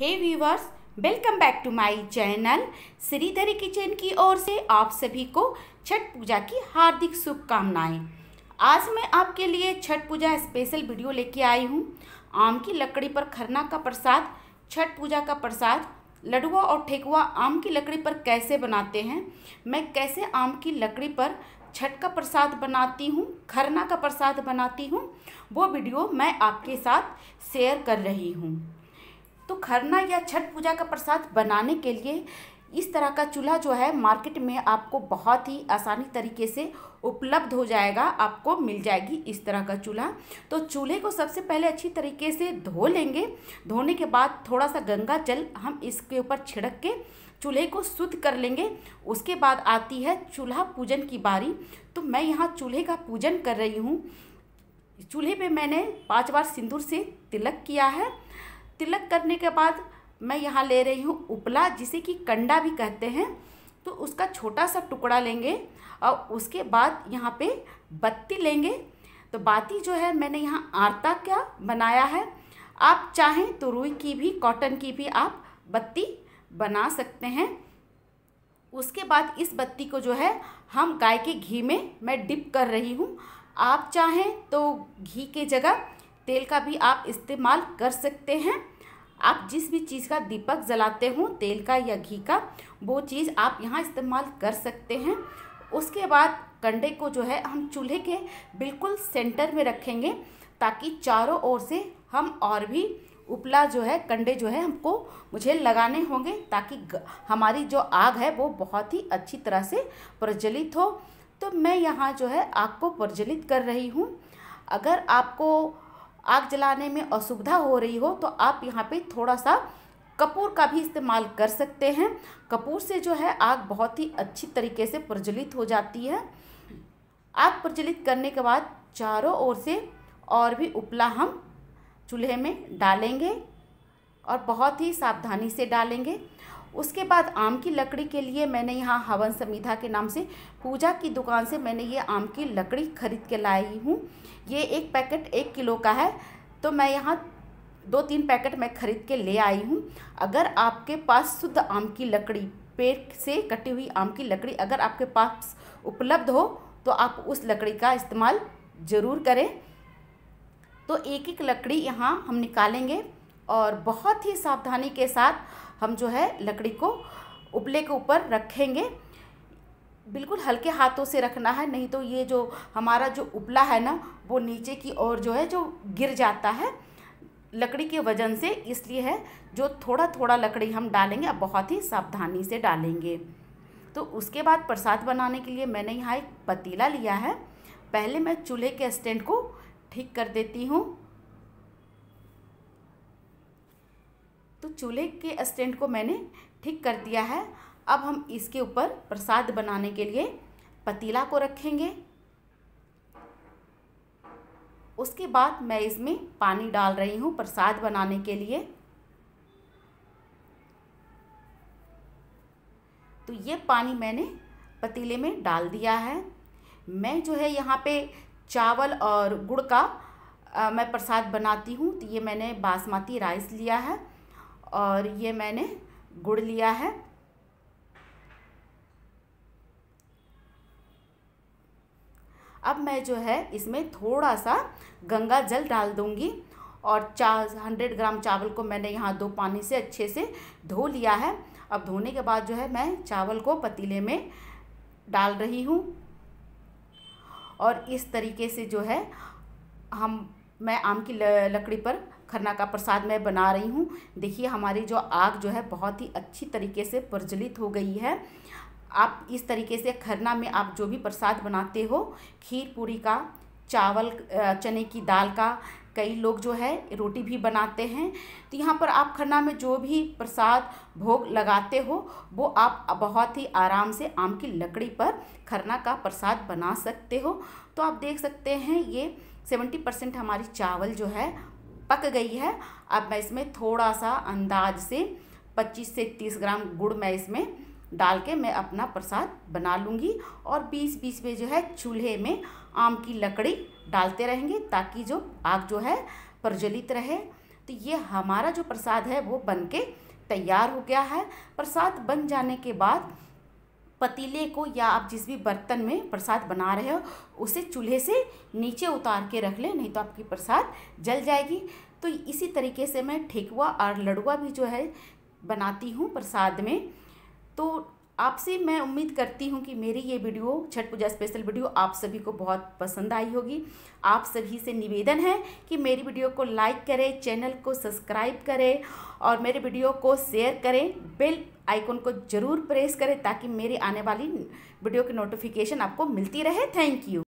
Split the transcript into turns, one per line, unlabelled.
hey viewers welcome back to my channel Shridhari kitchen की ओर से आप सभी को छठ पूजा की हार्दिक शुभकामनाएं आज मैं आपके लिए छठ पूजा स्पेशल वीडियो लेके आई हूँ आम की लकड़ी पर खरना का प्रसाद छठ पूजा का प्रसाद लडुआ और ठेकुआ आम की लकड़ी पर कैसे बनाते हैं मैं कैसे आम की लकड़ी पर छठ का प्रसाद बनाती हूँ खरना का प्रसाद बनाती हूँ वो वीडियो मैं आपके साथ शेयर कर रही हूँ तो खरना या छठ पूजा का प्रसाद बनाने के लिए इस तरह का चूल्हा जो है मार्केट में आपको बहुत ही आसानी तरीके से उपलब्ध हो जाएगा आपको मिल जाएगी इस तरह का चूल्हा तो चूल्हे को सबसे पहले अच्छी तरीके से धो लेंगे धोने के बाद थोड़ा सा गंगा जल हम इसके ऊपर छिड़क के चूल्हे को शुद्ध कर लेंगे उसके बाद आती है चूल्हा पूजन की बारी तो मैं यहाँ चूल्हे का पूजन कर रही हूँ चूल्हे पर मैंने पाँच बार सिंदूर से तिलक किया है तिलक करने के बाद मैं यहाँ ले रही हूँ उपला जिसे कि कंडा भी कहते हैं तो उसका छोटा सा टुकड़ा लेंगे और उसके बाद यहाँ पे बत्ती लेंगे तो बाती जो है मैंने यहाँ आरता का बनाया है आप चाहें तो रुई की भी कॉटन की भी आप बत्ती बना सकते हैं उसके बाद इस बत्ती को जो है हम गाय के घी में मैं डिप कर रही हूँ आप चाहें तो घी के जगह तेल का भी आप इस्तेमाल कर सकते हैं आप जिस भी चीज़ का दीपक जलाते हो तेल का या घी का वो चीज़ आप यहाँ इस्तेमाल कर सकते हैं उसके बाद कंडे को जो है हम चूल्हे के बिल्कुल सेंटर में रखेंगे ताकि चारों ओर से हम और भी उपला जो है कंडे जो है हमको मुझे लगाने होंगे ताकि हमारी जो आग है वो बहुत ही अच्छी तरह से प्रज्वलित हो तो मैं यहाँ जो है आग को प्रज्वलित कर रही हूँ अगर आपको आग जलाने में असुविधा हो रही हो तो आप यहाँ पे थोड़ा सा कपूर का भी इस्तेमाल कर सकते हैं कपूर से जो है आग बहुत ही अच्छी तरीके से प्रज्वलित हो जाती है आग प्रज्वलित करने के बाद चारों ओर से और भी उपला हम चूल्हे में डालेंगे और बहुत ही सावधानी से डालेंगे उसके बाद आम की लकड़ी के लिए मैंने यहाँ हवन समिधा के नाम से पूजा की दुकान से मैंने ये आम की लकड़ी खरीद के लाई हूँ ये एक पैकेट एक किलो का है तो मैं यहाँ दो तीन पैकेट मैं ख़रीद के ले आई हूँ अगर आपके पास शुद्ध आम की लकड़ी पेड़ से कटी हुई आम की लकड़ी अगर आपके पास उपलब्ध हो तो आप उस लकड़ी का इस्तेमाल ज़रूर करें तो एक एक लकड़ी यहाँ हम निकालेंगे और बहुत ही सावधानी के साथ हम जो है लकड़ी को उपले के ऊपर रखेंगे बिल्कुल हल्के हाथों से रखना है नहीं तो ये जो हमारा जो उपला है ना वो नीचे की ओर जो है जो गिर जाता है लकड़ी के वजन से इसलिए है जो थोड़ा थोड़ा लकड़ी हम डालेंगे अब बहुत ही सावधानी से डालेंगे तो उसके बाद प्रसाद बनाने के लिए मैंने यहाँ एक पतीला लिया है पहले मैं चूल्हे के स्टैंड को ठीक कर देती हूँ तो चूल्हे के स्टैंड को मैंने ठीक कर दिया है अब हम इसके ऊपर प्रसाद बनाने के लिए पतीला को रखेंगे उसके बाद मैं इसमें पानी डाल रही हूँ प्रसाद बनाने के लिए तो ये पानी मैंने पतीले में डाल दिया है मैं जो है यहाँ पे चावल और गुड़ का आ, मैं प्रसाद बनाती हूँ तो ये मैंने बासमती राइस लिया है और ये मैंने गुड़ लिया है अब मैं जो है इसमें थोड़ा सा गंगा जल डाल दूंगी और चा हंड्रेड ग्राम चावल को मैंने यहाँ दो पानी से अच्छे से धो लिया है अब धोने के बाद जो है मैं चावल को पतीले में डाल रही हूँ और इस तरीके से जो है हम मैं आम की लकड़ी पर खरना का प्रसाद मैं बना रही हूँ देखिए हमारी जो आग जो है बहुत ही अच्छी तरीके से प्रज्वलित हो गई है आप इस तरीके से खरना में आप जो भी प्रसाद बनाते हो खीर पूरी का चावल चने की दाल का कई लोग जो है रोटी भी बनाते हैं तो यहाँ पर आप खरना में जो भी प्रसाद भोग लगाते हो वो आप बहुत ही आराम से आम की लकड़ी पर खरना का प्रसाद बना सकते हो तो आप देख सकते हैं ये सेवेंटी परसेंट हमारी चावल जो है पक गई है अब मैं इसमें थोड़ा सा अंदाज से 25 से 30 ग्राम गुड़ मैं इसमें डाल के मैं अपना प्रसाद बना लूँगी और बीच बीच में जो है चूल्हे में आम की लकड़ी डालते रहेंगे ताकि जो आग जो है प्रज्वलित रहे तो ये हमारा जो प्रसाद है वो बन के तैयार हो गया है प्रसाद बन जाने के बाद पतीले को या आप जिस भी बर्तन में प्रसाद बना रहे हो उसे चूल्हे से नीचे उतार के रख लें नहीं तो आपकी प्रसाद जल जाएगी तो इसी तरीके से मैं ठेकुआ और लड़ुआ भी जो है बनाती हूँ प्रसाद में तो आपसे मैं उम्मीद करती हूँ कि मेरी ये video Chhath Puja special video आप सभी को बहुत पसंद आई होगी आप सभी से निवेदन है कि मेरी वीडियो को लाइक करें चैनल को सब्सक्राइब करें और मेरे वीडियो को शेयर करें बेल आइकन को ज़रूर प्रेस करें ताकि मेरी आने वाली वीडियो की नोटिफिकेशन आपको मिलती रहे थैंक यू